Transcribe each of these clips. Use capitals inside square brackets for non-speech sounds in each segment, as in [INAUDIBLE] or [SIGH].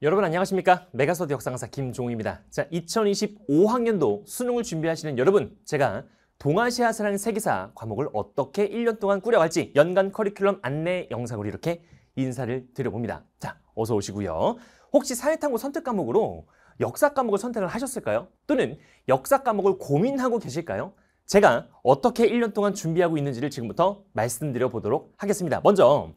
여러분 안녕하십니까? 메가서드 역사 강사 김종우입니다. 자, 2025학년도 수능을 준비하시는 여러분, 제가 동아시아 사랑 세계사 과목을 어떻게 1년 동안 꾸려갈지 연간 커리큘럼 안내 영상으로 이렇게 인사를 드려봅니다. 자, 어서 오시고요. 혹시 사회탐구 선택 과목으로 역사 과목을 선택을 하셨을까요? 또는 역사 과목을 고민하고 계실까요? 제가 어떻게 1년 동안 준비하고 있는지를 지금부터 말씀드려 보도록 하겠습니다. 먼저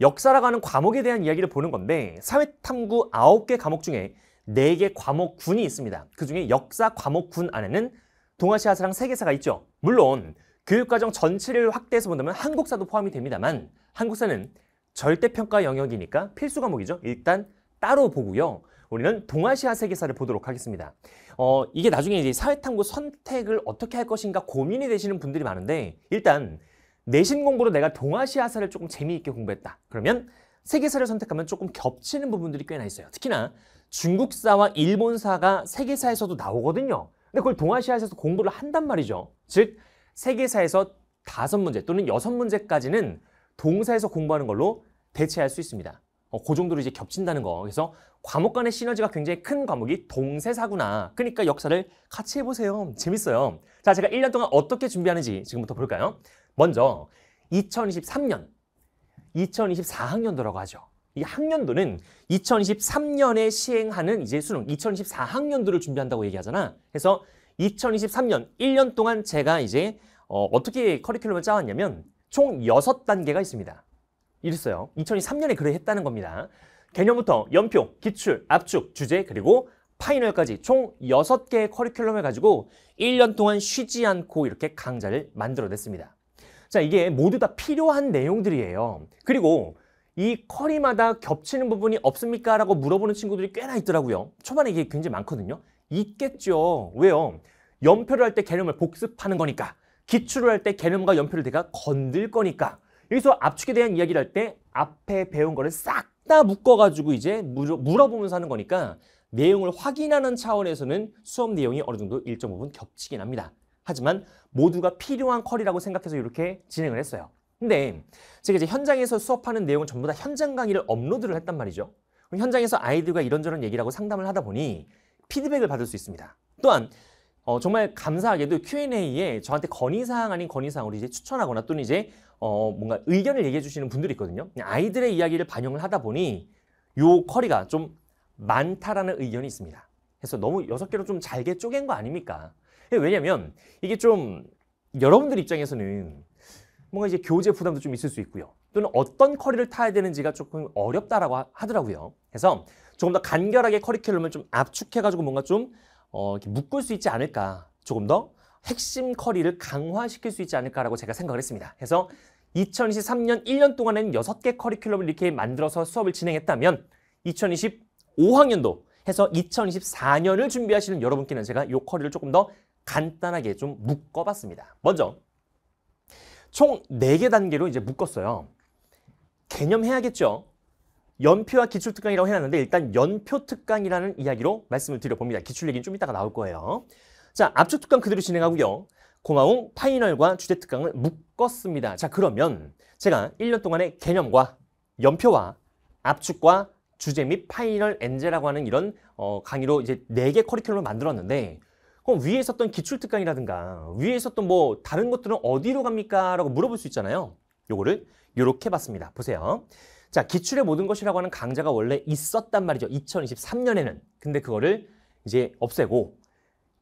역사라고 하는 과목에 대한 이야기를 보는 건데 사회탐구 9개 과목 중에 4개 과목군이 있습니다. 그중에 역사 과목군 안에는 동아시아사랑 세계사가 있죠. 물론 교육과정 전체를 확대해서 본다면 한국사도 포함이 됩니다만 한국사는 절대평가 영역이니까 필수 과목이죠. 일단 따로 보고요. 우리는 동아시아 세계사를 보도록 하겠습니다. 어, 이게 나중에 이제 사회탐구 선택을 어떻게 할 것인가 고민이 되시는 분들이 많은데 일단 내신 공부로 내가 동아시아사를 조금 재미있게 공부했다. 그러면 세계사를 선택하면 조금 겹치는 부분들이 꽤나 있어요. 특히나 중국사와 일본사가 세계사에서도 나오거든요. 근데 그걸 동아시아에서 공부를 한단 말이죠. 즉, 세계사에서 다섯 문제 또는 여섯 문제까지는 동사에서 공부하는 걸로 대체할 수 있습니다. 어, 그 정도로 이제 겹친다는 거. 그래서 과목 간의 시너지가 굉장히 큰 과목이 동세사구나. 그러니까 역사를 같이 해보세요. 재밌어요. 자, 제가 1년 동안 어떻게 준비하는지 지금부터 볼까요? 먼저 2023년, 2024학년도라고 하죠. 이 학년도는 2023년에 시행하는 이제 수능, 2024학년도를 준비한다고 얘기하잖아. 그래서 2023년 1년 동안 제가 이제 어, 어떻게 커리큘럼을 짜왔냐면 총 6단계가 있습니다. 이랬어요. 2023년에 그래 했다는 겁니다. 개념부터 연표, 기출, 압축, 주제, 그리고 파이널까지 총 6개의 커리큘럼을 가지고 1년 동안 쉬지 않고 이렇게 강좌를 만들어냈습니다. 자, 이게 모두 다 필요한 내용들이에요. 그리고 이 커리마다 겹치는 부분이 없습니까? 라고 물어보는 친구들이 꽤나 있더라고요. 초반에 이게 굉장히 많거든요. 있겠죠. 왜요? 연표를 할 때 개념을 복습하는 거니까. 기출을 할 때 개념과 연표를 내가 건들 거니까. 여기서 압축에 대한 이야기를 할 때 앞에 배운 거를 싹 다 묶어가지고 이제 물어보면서 하는 거니까 내용을 확인하는 차원에서는 수업 내용이 어느 정도 일정 부분 겹치긴 합니다. 하지만 모두가 필요한 컬이라고 생각해서 이렇게 진행을 했어요. 근데 제가 이제 현장에서 수업하는 내용은 전부 다 현장 강의를 업로드를 했단 말이죠. 그럼 현장에서 아이들과 이런저런 얘기라고 상담을 하다 보니 피드백을 받을 수 있습니다. 또한 어, 정말 감사하게도 Q&A에 저한테 건의사항 아닌 건의사항으로 이제 추천하거나 또는 이제 어, 뭔가 의견을 얘기해 주시는 분들이 있거든요. 아이들의 이야기를 반영을 하다 보니 요 커리가 좀 많다라는 의견이 있습니다. 그래서 너무 여섯 개로 좀 잘게 쪼갠 거 아닙니까? 예, 왜냐면 이게 좀 여러분들 입장에서는 뭔가 이제 교재 부담도 좀 있을 수 있고요. 또는 어떤 커리를 타야 되는지가 조금 어렵다라고 하더라고요. 그래서 조금 더 간결하게 커리큘럼을 좀 압축해가지고 뭔가 좀 어, 묶을 수 있지 않을까. 조금 더 핵심 커리를 강화시킬 수 있지 않을까라고 제가 생각을 했습니다. 그래서 2023년 1년 동안에는 6개 커리큘럼을 이렇게 만들어서 수업을 진행했다면 2025학년도 해서 2024년을 준비하시는 여러분께는 제가 이 커리를 조금 더 간단하게 좀 묶어봤습니다. 먼저 총 4개 단계로 이제 묶었어요. 개념해야겠죠? 연표와 기출특강이라고 해놨는데 일단 연표특강이라는 이야기로 말씀을 드려봅니다. 기출 얘기는 좀 이따가 나올 거예요. 자, 압축특강 그대로 진행하고요. 고마움, 파이널과 주제특강을 묶었습니다. 자, 그러면 제가 1년 동안의 개념과 연표와 압축과 주제 및 파이널 엔제라고 하는 이런 어, 강의로 이제 4개 커리큘럼을 만들었는데 그럼 위에 있었던 기출특강이라든가 위에 있었던 뭐 다른 것들은 어디로 갑니까? 라고 물어볼 수 있잖아요. 요거를 요렇게 봤습니다. 보세요. 자, 기출의 모든 것이라고 하는 강좌가 원래 있었단 말이죠. 2023년에는. 근데 그거를 이제 없애고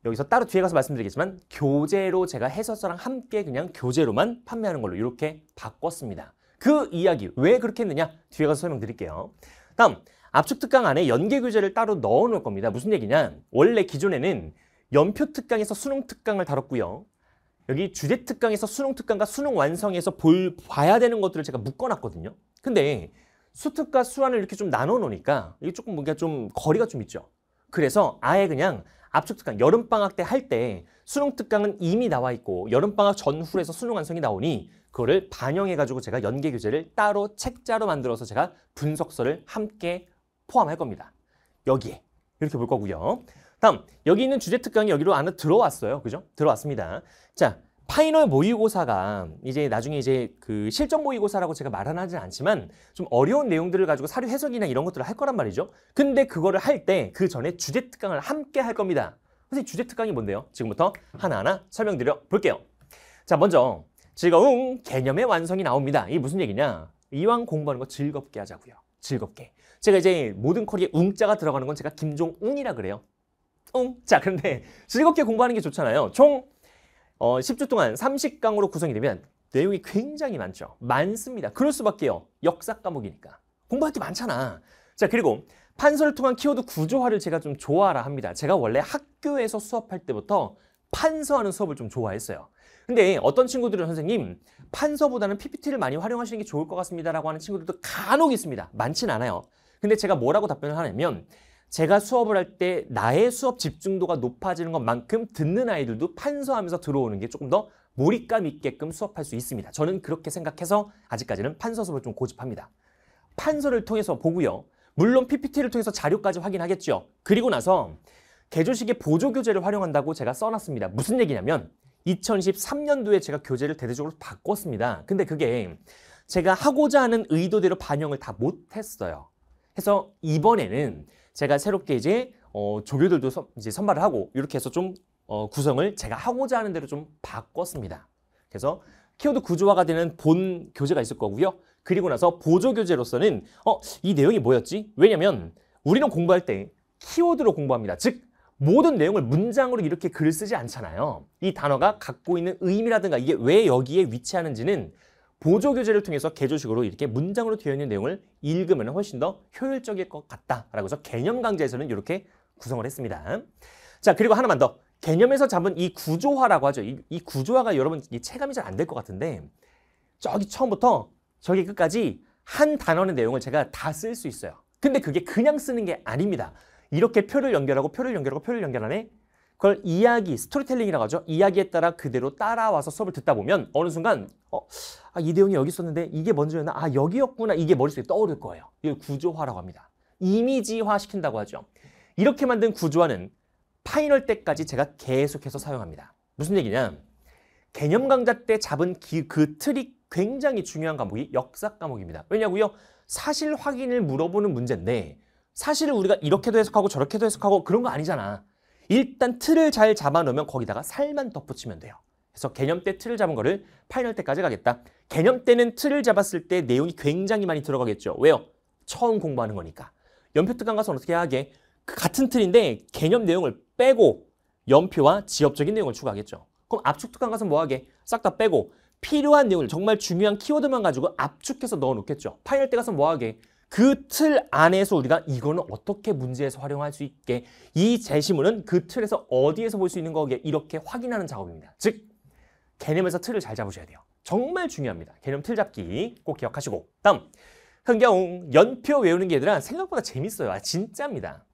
여기서 따로 뒤에 가서 말씀드리겠지만 교재로 제가 해설서랑 함께 그냥 교재로만 판매하는 걸로 이렇게 바꿨습니다. 그 이야기 왜 그렇게 했느냐 뒤에 가서 설명드릴게요. 다음 압축특강 안에 연계교재를 따로 넣어놓을 겁니다. 무슨 얘기냐? 원래 기존에는 연표 특강에서 수능 특강을 다뤘고요. 여기 주제 특강에서 수능 특강과 수능 완성에서 볼 봐야 되는 것들을 제가 묶어놨거든요. 근데 수특과 수완을 이렇게 좀 나눠 놓으니까 이게 조금 뭔가 좀 거리가 좀 있죠. 그래서 아예 그냥 압축 특강 여름 방학 때 할 때 수능 특강은 이미 나와 있고 여름 방학 전후에서 수능 완성이 나오니 그거를 반영해 가지고 제가 연계 교재를 따로 책자로 만들어서 제가 분석서를 함께 포함할 겁니다. 여기에 이렇게 볼 거고요. 다음 여기 있는 주제 특강이 여기로 안에 들어왔어요. 그죠? 들어왔습니다. 자, 파이널 모의고사가 이제 나중에 이제 그 실전 모의고사라고 제가 말은 하진 않지만 좀 어려운 내용들을 가지고 사료 해석이나 이런 것들을 할 거란 말이죠. 근데 그거를 할 때 그 전에 주제 특강을 함께 할 겁니다. 선생님 주제 특강이 뭔데요? 지금부터 하나하나 설명드려 볼게요. 자, 먼저 즐거운 개념의 완성이 나옵니다. 이게 무슨 얘기냐? 이왕 공부하는 거 즐겁게 하자고요. 즐겁게. 제가 이제 모든 코리에 웅자가 들어가는 건 제가 김종웅이라 그래요. 응. 자, 그런데 즐겁게 공부하는 게 좋잖아요. 총 어, 10주 동안 30강으로 구성이 되면 내용이 굉장히 많죠. 많습니다. 그럴 수밖에요. 역사 과목이니까. 공부할 게 많잖아. 자, 그리고 판서를 통한 키워드 구조화를 제가 좀 좋아라 합니다. 제가 원래 학교에서 수업할 때부터 판서하는 수업을 좀 좋아했어요. 근데 어떤 친구들은 선생님 판서보다는 PPT를 많이 활용하시는 게 좋을 것 같습니다라고 하는 친구들도 간혹 있습니다. 많진 않아요. 근데 제가 뭐라고 답변을 하냐면 제가 수업을 할 때 나의 수업 집중도가 높아지는 것만큼 듣는 아이들도 판서하면서 들어오는 게 조금 더 몰입감 있게끔 수업할 수 있습니다. 저는 그렇게 생각해서 아직까지는 판서 수업을 좀 고집합니다. 판서를 통해서 보고요. 물론 PPT를 통해서 자료까지 확인하겠죠. 그리고 나서 개조식의 보조 교재를 활용한다고 제가 써놨습니다. 무슨 얘기냐면 2013년도에 제가 교재를 대대적으로 바꿨습니다. 근데 그게 제가 하고자 하는 의도대로 반영을 다 못했어요. 그래서 이번에는 제가 새롭게 이제 어, 조교들도 선, 이제 선발을 하고 이렇게 해서 좀 어, 구성을 제가 하고자 하는 대로 좀 바꿨습니다. 그래서 키워드 구조화가 되는 본 교재가 있을 거고요. 그리고 나서 보조 교재로서는 어, 이 내용이 뭐였지? 왜냐면 우리는 공부할 때 키워드로 공부합니다. 즉 모든 내용을 문장으로 이렇게 글을 쓰지 않잖아요. 이 단어가 갖고 있는 의미라든가 이게 왜 여기에 위치하는지는 보조 교재를 통해서 개조식으로 이렇게 문장으로 되어 있는 내용을 읽으면 훨씬 더 효율적일 것 같다라고 해서 개념 강좌에서는 이렇게 구성을 했습니다. 자, 그리고 하나만 더. 개념에서 잡은 이 구조화라고 하죠. 이, 이 구조화가 여러분 이 체감이 잘 안 될 것 같은데 저기 처음부터 저기 끝까지 한 단원의 내용을 제가 다 쓸 수 있어요. 근데 그게 그냥 쓰는 게 아닙니다. 이렇게 표를 연결하고 표를 연결하고 표를 연결하네. 그걸 이야기, 스토리텔링이라고 하죠. 이야기에 따라 그대로 따라와서 수업을 듣다 보면 어느 순간 어, 아, 이 내용이 여기 있었는데 이게 먼저였나? 아, 여기였구나. 이게 머릿속에 떠오를 거예요. 이걸 구조화라고 합니다. 이미지화 시킨다고 하죠. 이렇게 만든 구조화는 파이널 때까지 제가 계속해서 사용합니다. 무슨 얘기냐? 개념 강좌 때 잡은 기, 그 틀이 굉장히 중요한 과목이 역사 과목입니다. 왜냐고요? 사실 확인을 물어보는 문제인데 사실 우리가 이렇게도 해석하고 저렇게도 해석하고 그런 거 아니잖아. 일단 틀을 잘 잡아놓으면 거기다가 살만 덧붙이면 돼요. 그래서 개념 때 틀을 잡은 거를 파이널 때까지 가겠다. 개념 때는 틀을 잡았을 때 내용이 굉장히 많이 들어가겠죠. 왜요? 처음 공부하는 거니까. 연표특강 가서는 어떻게 하게? 그 같은 틀인데 개념 내용을 빼고 연표와 지엽적인 내용을 추가하겠죠. 그럼 압축특강 가서 뭐 하게? 싹 다 빼고 필요한 내용을 정말 중요한 키워드만 가지고 압축해서 넣어놓겠죠. 파이널 때 가서 뭐 하게? 그틀 안에서 우리가 이거는 어떻게 문제에서 활용할 수 있게 이 제시문은 그 틀에서 어디에서 볼 수 있는 거기에 이렇게 확인하는 작업입니다. 즉 개념에서 틀을 잘 잡으셔야 돼요. 정말 중요합니다. 개념 틀 잡기 꼭 기억하시고 다음 흥겨웅 연표 외우는 게 얘들아 생각보다 재밌어요. 아, 진짜입니다.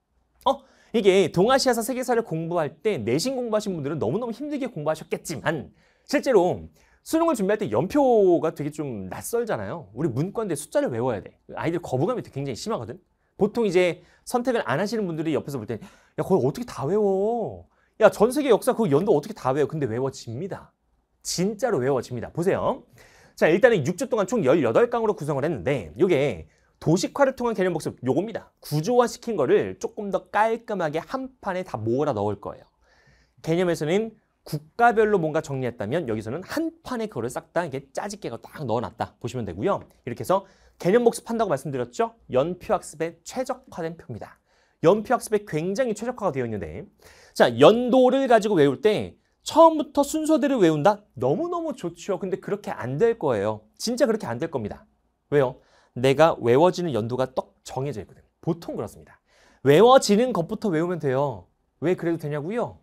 어? 이게 동아시아사 세계사를 공부할 때 내신 공부하신 분들은 너무너무 힘들게 공부하셨겠지만 실제로 수능을 준비할 때 연표가 되게 좀 낯설잖아요. 우리 문과인데 숫자를 외워야 돼. 아이들 거부감이 굉장히 심하거든. 보통 이제 선택을 안 하시는 분들이 옆에서 볼 때, 야, 그걸 어떻게 다 외워? 야, 전 세계 역사 그 연도 어떻게 다 외워? 근데 외워집니다. 진짜로 외워집니다. 보세요. 자, 일단은 6주 동안 총 18강으로 구성을 했는데, 요게 도식화를 통한 개념 복습 요겁니다. 구조화 시킨 거를 조금 더 깔끔하게 한 판에 다 모아라 넣을 거예요. 개념에서는 국가별로 뭔가 정리했다면 여기서는 한 판에 그거를 싹 다 이렇게 짜집게가 딱 넣어놨다 보시면 되고요. 이렇게 해서 개념 복습한다고 말씀드렸죠? 연표 학습에 최적화된 표입니다. 연표 학습에 굉장히 최적화가 되어 있는데 자 연도를 가지고 외울 때 처음부터 순서대로 외운다? 너무너무 좋죠. 근데 그렇게 안 될 거예요. 진짜 그렇게 안 될 겁니다. 왜요? 내가 외워지는 연도가 떡 정해져 있거든요. 보통 그렇습니다. 외워지는 것부터 외우면 돼요. 왜 그래도 되냐고요?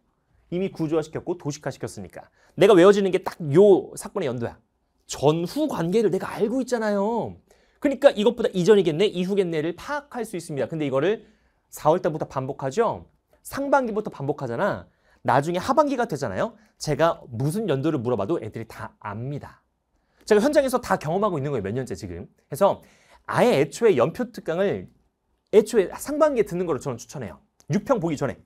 이미 구조화시켰고 도식화시켰으니까. 내가 외워지는 게 딱 요 사건의 연도야. 전후 관계를 내가 알고 있잖아요. 그러니까 이것보다 이전이겠네, 이후겠네를 파악할 수 있습니다. 근데 이거를 4월 달부터 반복하죠? 상반기부터 반복하잖아. 나중에 하반기가 되잖아요. 제가 무슨 연도를 물어봐도 애들이 다 압니다. 제가 현장에서 다 경험하고 있는 거예요. 몇 년째 지금. 해서 아예 애초에 연표 특강을 애초에 상반기에 듣는 거를 저는 추천해요. 6평 보기 전에.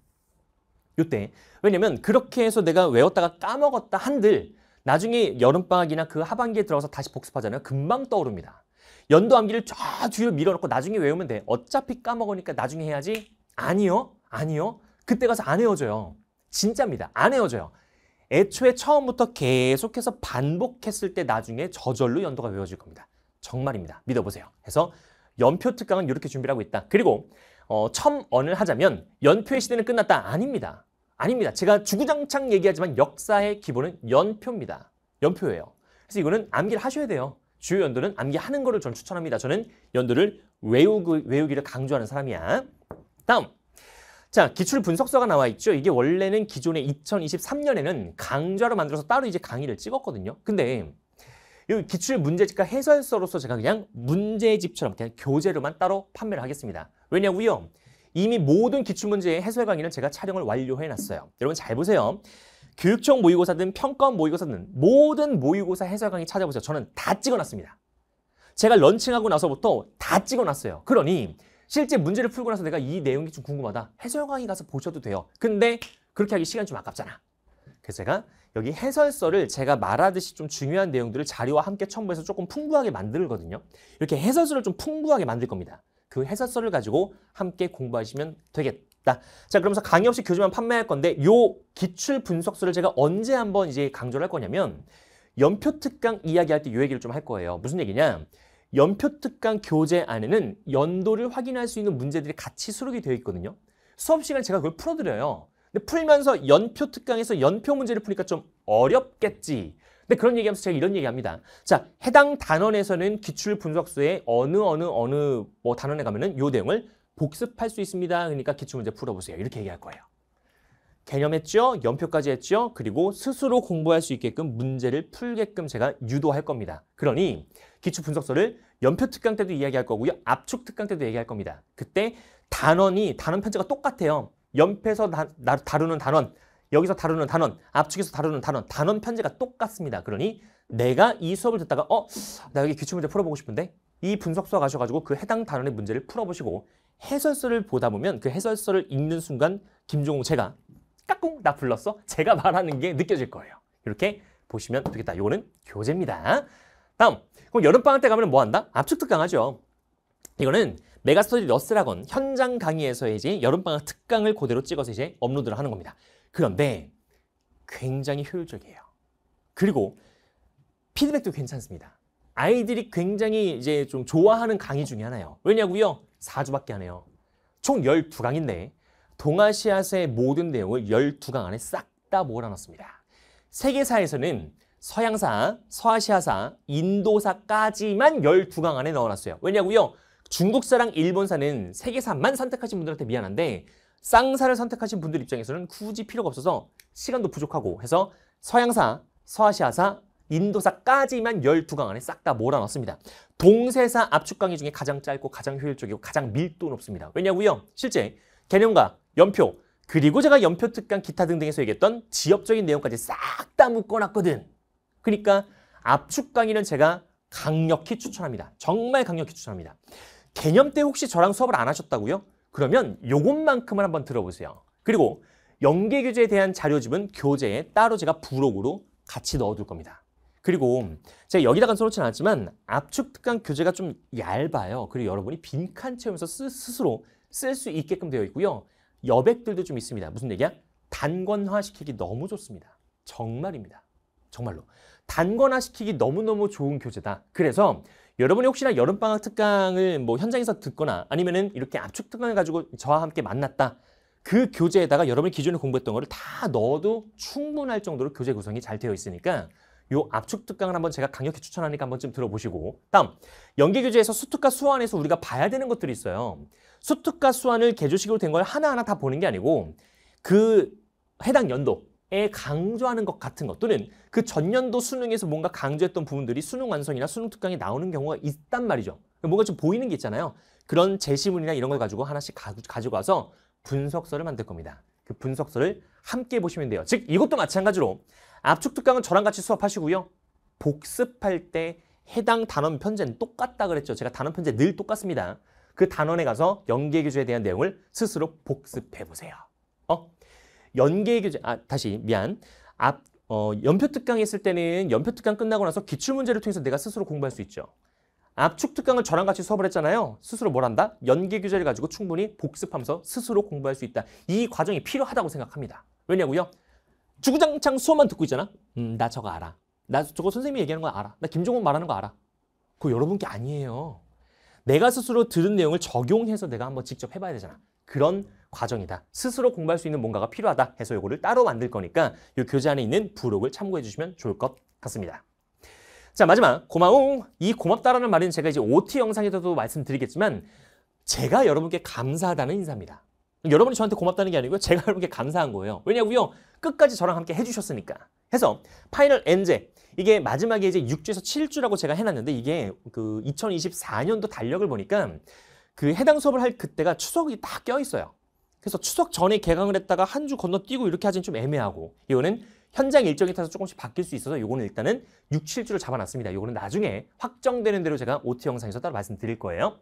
요때 왜냐면 그렇게 해서 내가 외웠다가 까먹었다 한들 나중에 여름방학이나 그 하반기에 들어가서 다시 복습하잖아요. 금방 떠오릅니다. 연도 암기를 쫙 뒤로 밀어놓고 나중에 외우면 돼. 어차피 까먹으니까 나중에 해야지. 아니요. 아니요. 그때 가서 안외워져요 진짜입니다. 안외워져요 애초에 처음부터 계속해서 반복했을 때 나중에 저절로 연도가 외워질 겁니다. 정말입니다. 믿어보세요. 해서 연표 특강은 이렇게 준비 하고 있다. 그리고 어, 첨언을 하자면 연표의 시대는 끝났다. 아닙니다. 아닙니다. 제가 주구장창 얘기하지만 역사의 기본은 연표입니다. 연표예요. 그래서 이거는 암기를 하셔야 돼요. 주요 연도는 암기하는 거를 저는 추천합니다. 저는 연도를 외우기, 외우기를 강조하는 사람이야. 다음. 자, 기출 분석서가 나와 있죠. 이게 원래는 기존의 2023년에는 강좌로 만들어서 따로 이제 강의를 찍었거든요. 근데 이 기출 문제집과 해설서로서 제가 그냥 문제집처럼 그냥 교재로만 따로 판매를 하겠습니다. 왜냐고요? 이미 모든 기출문제의 해설 강의는 제가 촬영을 완료해놨어요. 여러분 잘 보세요. 교육청 모의고사든 평가원 모의고사든 모든 모의고사 해설 강의 찾아보세요. 저는 다 찍어놨습니다. 제가 런칭하고 나서부터 다 찍어놨어요. 그러니 실제 문제를 풀고 나서 내가 이 내용이 좀 궁금하다. 해설 강의 가서 보셔도 돼요. 근데 그렇게 하기 시간 이좀 아깝잖아. 그래서 제가 여기 해설서를 제가 말하듯이 좀 중요한 내용들을 자료와 함께 첨부해서 조금 풍부하게 만들거든요. 이렇게 해설서를 좀 풍부하게 만들 겁니다. 그 해설서를 가지고 함께 공부하시면 되겠다. 자, 그러면서 강의 없이 교재만 판매할 건데 요 기출 분석서를 제가 언제 한번 이제 강조를 할 거냐면 연표 특강 이야기할 때 요 얘기를 좀 할 거예요. 무슨 얘기냐? 연표 특강 교재 안에는 연도를 확인할 수 있는 문제들이 같이 수록이 되어 있거든요. 수업 시간에 제가 그걸 풀어드려요. 근데 풀면서 연표 특강에서 연표 문제를 푸니까 좀 어렵겠지. 근데 네, 그런 얘기하면서 제가 이런 얘기합니다. 자, 해당 단원에서는 기출 분석수의 어느 어느 어느 뭐 단원에 가면은 요 내용을 복습할 수 있습니다. 그러니까 기출 문제 풀어보세요. 이렇게 얘기할 거예요. 개념했죠? 연표까지 했죠? 그리고 스스로 공부할 수 있게끔 문제를 풀게끔 제가 유도할 겁니다. 그러니 기출 분석서를 연표 특강 때도 이야기할 거고요. 압축 특강 때도 얘기할 겁니다. 그때 단원이 단원 편제가 똑같아요. 연표에서 다, 다루는 단원, 여기서 다루는 단원, 앞쪽에서 다루는 단원, 단원 편제가 똑같습니다. 그러니 내가 이 수업을 듣다가 어? 나 여기 기출문제 풀어보고 싶은데? 이분석서 가셔가지고 그 해당 단원의 문제를 풀어보시고 해설서를 보다 보면 그 해설서를 읽는 순간 김종우 제가 까꿍 나 불렀어? 제가 말하는 게 느껴질 거예요. 이렇게 보시면 되겠다. 요거는 교재입니다. 다음 그럼 여름방학 때 가면 뭐 한다? 압축 특강하죠. 이거는 메가스터디 너스락건 현장 강의에서 이제 여름방학 특강을 그대로 찍어서 이제 업로드를 하는 겁니다. 그런데 굉장히 효율적이에요. 그리고 피드백도 괜찮습니다. 아이들이 굉장히 이제 좀 좋아하는 강의 중에 하나예요. 왜냐고요? 4주밖에 안 해요. 총 12강인데 동아시아서의 모든 내용을 12강 안에 싹 다 몰아넣습니다. 세계사에서는 서양사, 서아시아사, 인도사까지만 12강 안에 넣어놨어요. 왜냐고요? 중국사랑 일본사는 세계사만 선택하신 분들한테 미안한데 쌍사를 선택하신 분들 입장에서는 굳이 필요가 없어서 시간도 부족하고 해서 서양사, 서아시아사, 인도사까지만 12강 안에 싹 다 몰아넣습니다. 동세사 압축 강의 중에 가장 짧고 가장 효율적이고 가장 밀도 높습니다. 왜냐고요? 실제 개념과 연표 그리고 제가 연표 특강 기타 등등에서 얘기했던 지역적인 내용까지 싹 다 묶어놨거든. 그러니까 압축 강의는 제가 강력히 추천합니다. 정말 강력히 추천합니다. 개념 때 혹시 저랑 수업을 안 하셨다고요? 그러면 요것만큼을 한번 들어보세요. 그리고 연계 교재에 대한 자료집은 교재에 따로 제가 부록으로 같이 넣어둘 겁니다. 그리고 제가 여기다가 써놓지는 않았지만 압축 특강 교재가 좀 얇아요. 그리고 여러분이 빈칸 채우면서 스, 스로 쓸 수 있게끔 되어 있고요. 여백들도 좀 있습니다. 무슨 얘기야? 단권화시키기 너무 좋습니다. 정말입니다. 정말로. 단권화시키기 너무너무 좋은 교재다. 그래서 여러분이 혹시나 여름방학 특강을 뭐 현장에서 듣거나 아니면은 이렇게 압축 특강을 가지고 저와 함께 만났다. 그 교재에다가 여러분이 기존에 공부했던 거를 다 넣어도 충분할 정도로 교재 구성이 잘 되어 있으니까 요 압축 특강을 한번 제가 강력히 추천하니까 한번 쯤 들어보시고 다음 연계 교재에서 수특과 수환에서 우리가 봐야 되는 것들이 있어요. 수특과 수환을 개조식으로 된 걸 하나하나 다 보는 게 아니고 그 해당 연도 에 강조하는 것 같은 것 또는 그 전년도 수능에서 뭔가 강조했던 부분들이 수능 완성이나 수능 특강에 나오는 경우가 있단 말이죠. 그러니까 뭔가 좀 보이는 게 있잖아요. 그런 제시문이나 이런 걸 가지고 하나씩 가, 가지고 와서 분석서를 만들 겁니다. 그 분석서를 함께 보시면 돼요. 즉 이것도 마찬가지로 압축 특강은 저랑 같이 수업하시고요. 복습할 때 해당 단원 편제는 똑같다 그랬죠. 제가 단원 편제 늘 똑같습니다. 그 단원에 가서 연계기조에 대한 내용을 스스로 복습해 보세요. 연계 교재 아 다시 미안 앞 어, 연표 특강 했을 때는 연표 특강 끝나고 나서 기출 문제를 통해서 내가 스스로 공부할 수 있죠. 압축 특강을 저랑 같이 수업을 했잖아요. 스스로 뭘 한다? 연계 교재를 가지고 충분히 복습하면서 스스로 공부할 수 있다. 이 과정이 필요하다고 생각합니다. 왜냐고요? 주구장창 수업만 듣고 있잖아. 음, 나 저거 알아. 나 저거 선생님이 얘기하는 거 알아. 나 김종원 말하는 거 알아. 그거 여러분 께 아니에요. 내가 스스로 들은 내용을 적용해서 내가 한번 직접 해봐야 되잖아. 그런 과정이다. 스스로 공부할 수 있는 뭔가가 필요하다 해서 이거를 따로 만들 거니까 이 교재 안에 있는 부록을 참고해 주시면 좋을 것 같습니다. 자 마지막 고마움 이 고맙다라는 말은 제가 이제 OT 영상에서도 말씀드리겠지만 제가 여러분께 감사하다는 인사입니다. 여러분이 저한테 고맙다는 게아니고 제가 여러분께 감사한 거예요. 왜냐고요? 끝까지 저랑 함께 해주셨으니까. 해서 파이널 엔제 이게 마지막에 이제 6주에서 7주라고 제가 해놨는데 이게 그 2024년도 달력을 보니까 그 해당 수업을 할 그때가 추석이 딱 껴있어요. 그래서 추석 전에 개강을 했다가 한 주 건너뛰고 이렇게 하진 좀 애매하고 이거는 현장 일정에 따라서 조금씩 바뀔 수 있어서 이거는 일단은 6, 7주를 잡아놨습니다. 이거는 나중에 확정되는 대로 제가 OT 영상에서 따로 말씀드릴 거예요.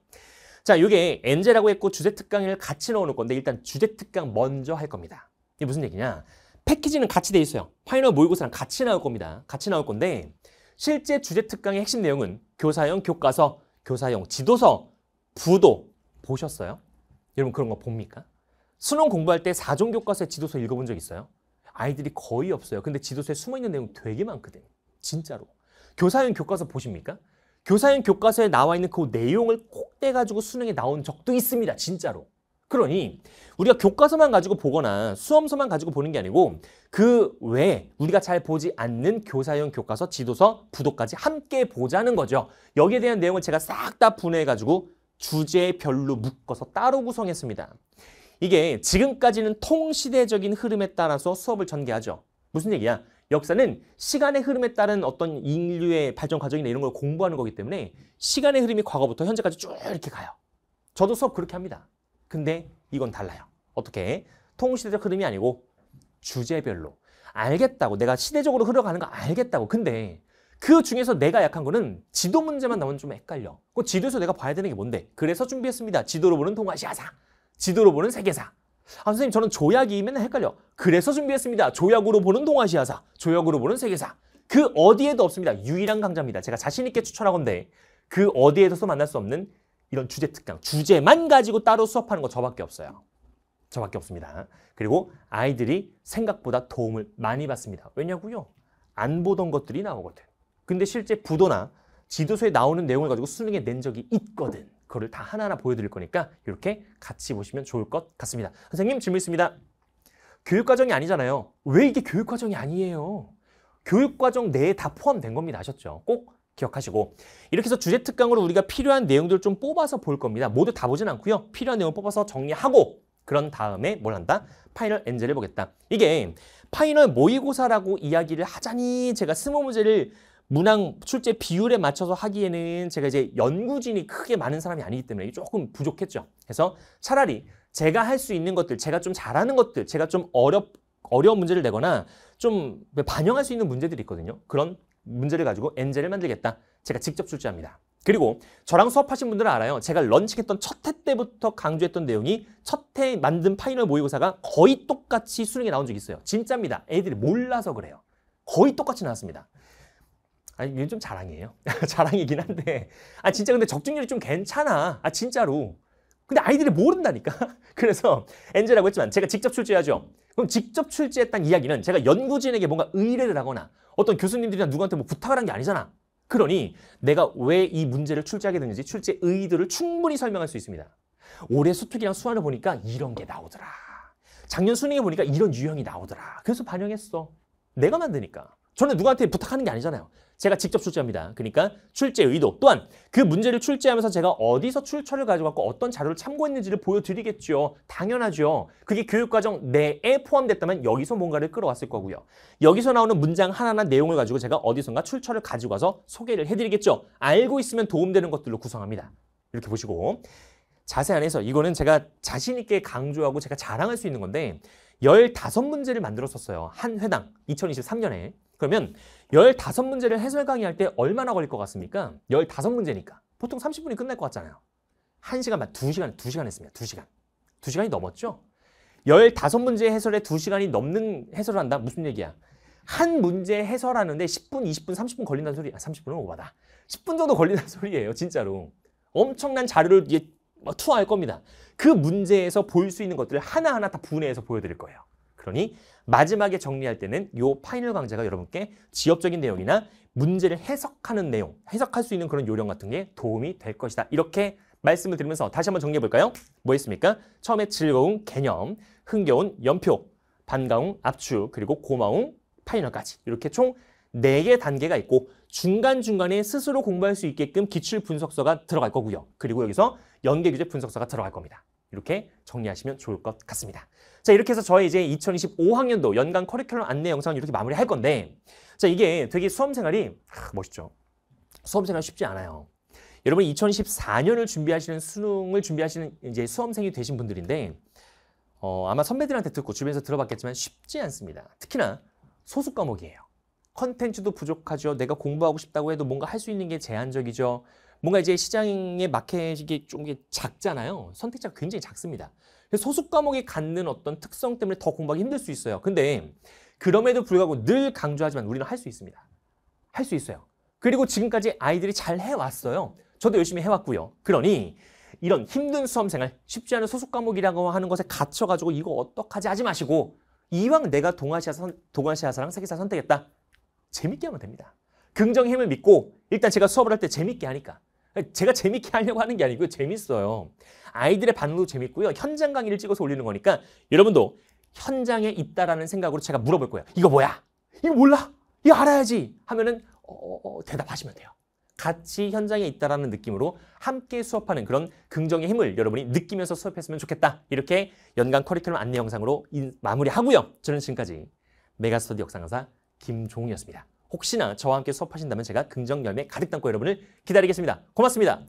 자, 이게 엔제라고 했고 주제 특강을 같이 넣어놓을 건데 일단 주제 특강 먼저 할 겁니다. 이게 무슨 얘기냐? 패키지는 같이 돼 있어요. 파이널 모의고사랑 같이 나올 겁니다. 같이 나올 건데 실제 주제 특강의 핵심 내용은 교사형 교과서, 교사형 지도서, 부도 보셨어요? 여러분 그런 거 봅니까? 수능 공부할 때 4종 교과서에 지도서 읽어본 적 있어요? 아이들이 거의 없어요. 근데 지도서에 숨어있는 내용 되게 많거든. 진짜로. 교사용 교과서 보십니까? 교사용 교과서에 나와 있는 그 내용을 꼭 떼가지고 수능에 나온 적도 있습니다. 진짜로. 그러니 우리가 교과서만 가지고 보거나 수험서만 가지고 보는 게 아니고 그 외에 우리가 잘 보지 않는 교사용 교과서, 지도서, 부도까지 함께 보자는 거죠. 여기에 대한 내용을 제가 싹 다 분해해가지고 주제별로 묶어서 따로 구성했습니다. 이게 지금까지는 통시대적인 흐름에 따라서 수업을 전개하죠. 무슨 얘기야? 역사는 시간의 흐름에 따른 어떤 인류의 발전 과정이나 이런 걸 공부하는 거기 때문에 시간의 흐름이 과거부터 현재까지 쭉 이렇게 가요. 저도 수업 그렇게 합니다. 근데 이건 달라요. 어떻게? 통시대적 흐름이 아니고 주제별로. 알겠다고. 내가 시대적으로 흐려가는거 알겠다고. 근데 그 중에서 내가 약한 거는 지도 문제만 나오면 좀 헷갈려. 그 지도에서 내가 봐야 되는 게 뭔데? 그래서 준비했습니다. 지도로 보는 동아시아상 지도로 보는 세계사. 아, 선생님, 저는 조약이 맨날 헷갈려. 그래서 준비했습니다. 조약으로 보는 동아시아사, 조약으로 보는 세계사. 그 어디에도 없습니다. 유일한 강좌입니다. 제가 자신있게 추천하건데, 그 어디에서도 만날 수 없는 이런 주제 특강, 주제만 가지고 따로 수업하는 거 저밖에 없어요. 저밖에 없습니다. 그리고 아이들이 생각보다 도움을 많이 받습니다. 왜냐고요? 안 보던 것들이 나오거든. 근데 실제 부도나 지도서에 나오는 내용을 가지고 수능에 낸 적이 있거든. 그거를 다 하나하나 보여드릴 거니까 이렇게 같이 보시면 좋을 것 같습니다. 선생님 질문 있습니다. 교육과정이 아니잖아요. 왜 이게 교육과정이 아니에요? 교육과정 내에 다 포함된 겁니다. 아셨죠? 꼭 기억하시고 이렇게 해서 주제 특강으로 우리가 필요한 내용들을 좀 뽑아서 볼 겁니다. 모두 다 보진 않고요. 필요한 내용 뽑아서 정리하고 그런 다음에 뭘 한다? 파이널 엔젤 을보겠다 이게 파이널 모의고사라고 이야기를 하자니 제가 스무 문제를 문항 출제 비율에 맞춰서 하기에는 제가 이제 연구진이 크게 많은 사람이 아니기 때문에 조금 부족했죠. 그래서 차라리 제가 할 수 있는 것들, 제가 좀 잘하는 것들, 제가 좀 어렵, 어려운 문제를 내거나 좀 반영할 수 있는 문제들이 있거든요. 그런 문제를 가지고 엔젤을 만들겠다. 제가 직접 출제합니다. 그리고 저랑 수업하신 분들은 알아요. 제가 런칭했던 첫해 때부터 강조했던 내용이 첫해 만든 파이널 모의고사가 거의 똑같이 수능에 나온 적이 있어요. 진짜입니다. 애들이 몰라서 그래요. 거의 똑같이 나왔습니다. 아니 이건 좀 자랑이에요. [LAUGHS] 자랑이긴 한데 아 진짜 근데 적중률이 좀 괜찮아. 아 진짜로. 근데 아이들이 모른다니까. [LAUGHS] 그래서 엔젤라고 했지만 제가 직접 출제하죠. 그럼 직접 출제했다는 이야기는 제가 연구진에게 뭔가 의뢰를 하거나 어떤 교수님들이나 누구한테 뭐 부탁을 한 게 아니잖아. 그러니 내가 왜 이 문제를 출제하게 됐는지 출제 의도를 충분히 설명할 수 있습니다. 올해 수특이랑 수환을 보니까 이런 게 나오더라. 작년 수능에 보니까 이런 유형이 나오더라. 그래서 반영했어. 내가 만드니까. 저는 누구한테 부탁하는 게 아니잖아요. 제가 직접 출제합니다. 그러니까 출제 의도 또한 그 문제를 출제하면서 제가 어디서 출처를 가져왔고 어떤 자료를 참고했는지를 보여드리겠죠. 당연하죠. 그게 교육과정 내에 포함됐다면 여기서 뭔가를 끌어왔을 거고요. 여기서 나오는 문장 하나나 내용을 가지고 제가 어디선가 출처를 가지고 와서 소개를 해드리겠죠. 알고 있으면 도움되는 것들로 구성합니다. 이렇게 보시고 자세 안에서 이거는 제가 자신 있게 강조하고 제가 자랑할 수 있는 건데 1 5 문제를 만들었었어요. 한 회당 2023년에. 그러면 열다섯 문제를 해설 강의할 때 얼마나 걸릴 것 같습니까? 열다섯 문제니까 보통 30분이 끝날 것 같잖아요. 한시간 반, 두시간두시간 했습니다. 두시간두시간이 넘었죠? 열다섯 문제 해설에 두시간이 넘는 해설을 한다? 무슨 얘기야? 한 문제 해설하는데 10분, 20분, 30분 걸린다는 소리, 아, 30분은 오바다. 10분 정도 걸린다는 소리예요, 진짜로. 엄청난 자료를 이게 투하할 겁니다. 그 문제에서 볼 수 있는 것들을 하나하나 다 분해해서 보여드릴 거예요. 그러니 마지막에 정리할 때는 요 파이널 강좌가 여러분께 지역적인 내용이나 문제를 해석하는 내용, 해석할 수 있는 그런 요령 같은 게 도움이 될 것이다. 이렇게 말씀을 드리면서 다시 한번 정리해 볼까요? 뭐있습니까 처음에 즐거운 개념, 흥겨운 연표, 반가운 압축, 그리고 고마운 파이널까지 이렇게 총 네 개 단계가 있고 중간중간에 스스로 공부할 수 있게끔 기출 분석서가 들어갈 거고요. 그리고 여기서 연계 규제 분석서가 들어갈 겁니다. 이렇게 정리하시면 좋을 것 같습니다. 자, 이렇게 해서 저의 이제 2025학년도 연간 커리큘럼 안내 영상 이렇게 마무리할 건데 자, 이게 되게 수험생활이 아, 멋있죠. 수험생활 쉽지 않아요. 여러분 2 0 2 4년을 준비하시는 수능을 준비하시는 이제 수험생이 되신 분들인데 어, 아마 선배들한테 듣고 주변에서 들어봤겠지만 쉽지 않습니다. 특히나 소수 과목이에요. 컨텐츠도 부족하죠. 내가 공부하고 싶다고 해도 뭔가 할 수 있는 게 제한적이죠. 뭔가 이제 시장의 마켓이 좀 작잖아요. 선택지가 굉장히 작습니다. 소속 과목이 갖는 어떤 특성 때문에 더 공부하기 힘들 수 있어요. 근데 그럼에도 불구하고 늘 강조하지만 우리는 할 수 있습니다. 할 수 있어요. 그리고 지금까지 아이들이 잘 해왔어요. 저도 열심히 해왔고요. 그러니 이런 힘든 수험생활, 쉽지 않은 소속 과목이라고 하는 것에 갇혀가지고 이거 어떡하지 하지 마시고 이왕 내가 동아시아 선, 동아시아사랑 세계사 선택했다. 재밌게 하면 됩니다. 긍정의 힘을 믿고 일단 제가 수업을 할 때 재밌게 하니까 그러니까 제가 재밌게 하려고 하는 게아니고 재밌어요. 아이들의 반응도 재밌고요. 현장 강의를 찍어서 올리는 거니까 여러분도 현장에 있다라는 생각으로 제가 물어볼 거예요. 이거 뭐야? 이거 몰라? 이거 알아야지 하면은 어, 어, 어 대답하시면 돼요. 같이 현장에 있다라는 느낌으로 함께 수업하는 그런 긍정의 힘을 여러분이 느끼면서 수업했으면 좋겠다. 이렇게 연간 커리큘럼 안내 영상으로 마무리하고요. 저는 지금까지 메가스터디 역사 강사 김종훈이었습니다. 혹시나 저와 함께 수업하신다면 제가 긍정 열매 가득 담고 여러분을 기다리겠습니다. 고맙습니다.